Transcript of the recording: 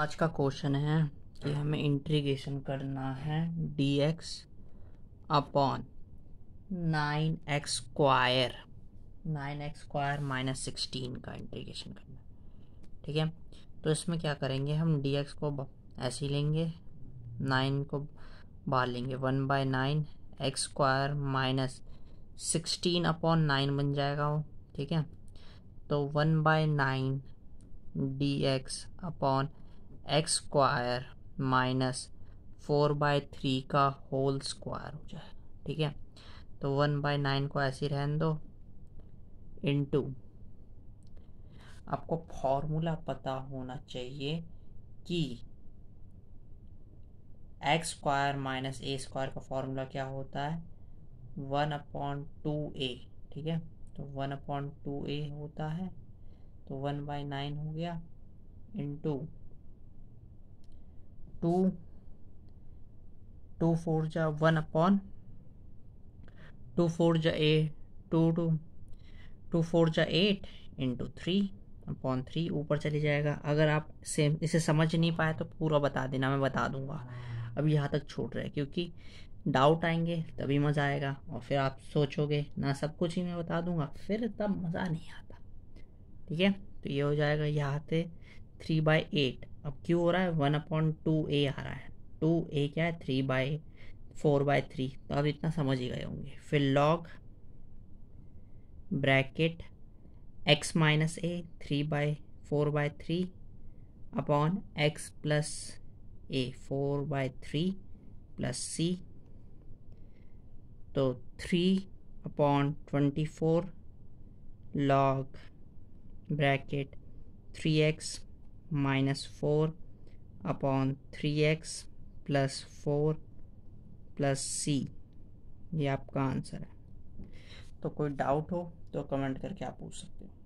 आज का क्वेश्चन है कि हमें इंट्रीगेशन करना है D X upon nine X square nine X square minus sixteen का इंट्रीगेशन करना है ठीक है तो इसमें क्या करेंगे हम डी एक्स को ऐसे ही लेंगे नाइन को बाहर लेंगे one by nine X square minus sixteen upon nine बन जाएगा वो ठीक है तो one by nine D X upon X square minus four by three का होल स्क्वायर हो जाए ठीक है तो वन बाय नाइन को ऐसे रहन रहने दो इनटू आपको फॉर्मूला पता होना चाहिए कि X square minus A square का फॉर्मूला क्या होता है वन अपॉन टू ए ठीक है तो वन अपॉन टू ए होता है तो वन बाई नाइन हो गया इंटू टू टू फोर जा वन अपॉन टू फोर जा A two two two four जा eight into three upon three ऊपर चले जाएगा अगर आप सेम इसे समझ नहीं पाए तो पूरा बता देना मैं बता दूंगा अब यहाँ तक छोड़ रहे क्योंकि डाउट आएंगे तभी मज़ा आएगा और फिर आप सोचोगे ना सब कुछ ही मैं बता दूंगा फिर तब मज़ा नहीं आता ठीक है तो ये हो जाएगा यहाँ से थ्री बाई एट अब क्यू हो रहा है वन अपॉन टू ए आ रहा है टू ए क्या है three by four by three तो आप इतना समझ ही गए होंगे फिर log bracket X minus A three by four by three upon X plus A four by three plus C तो three upon twenty four log bracket three X minus four upon three X plus four plus C ये आपका answer है तो कोई doubt हो तो comment करके आप पूछ सकते हो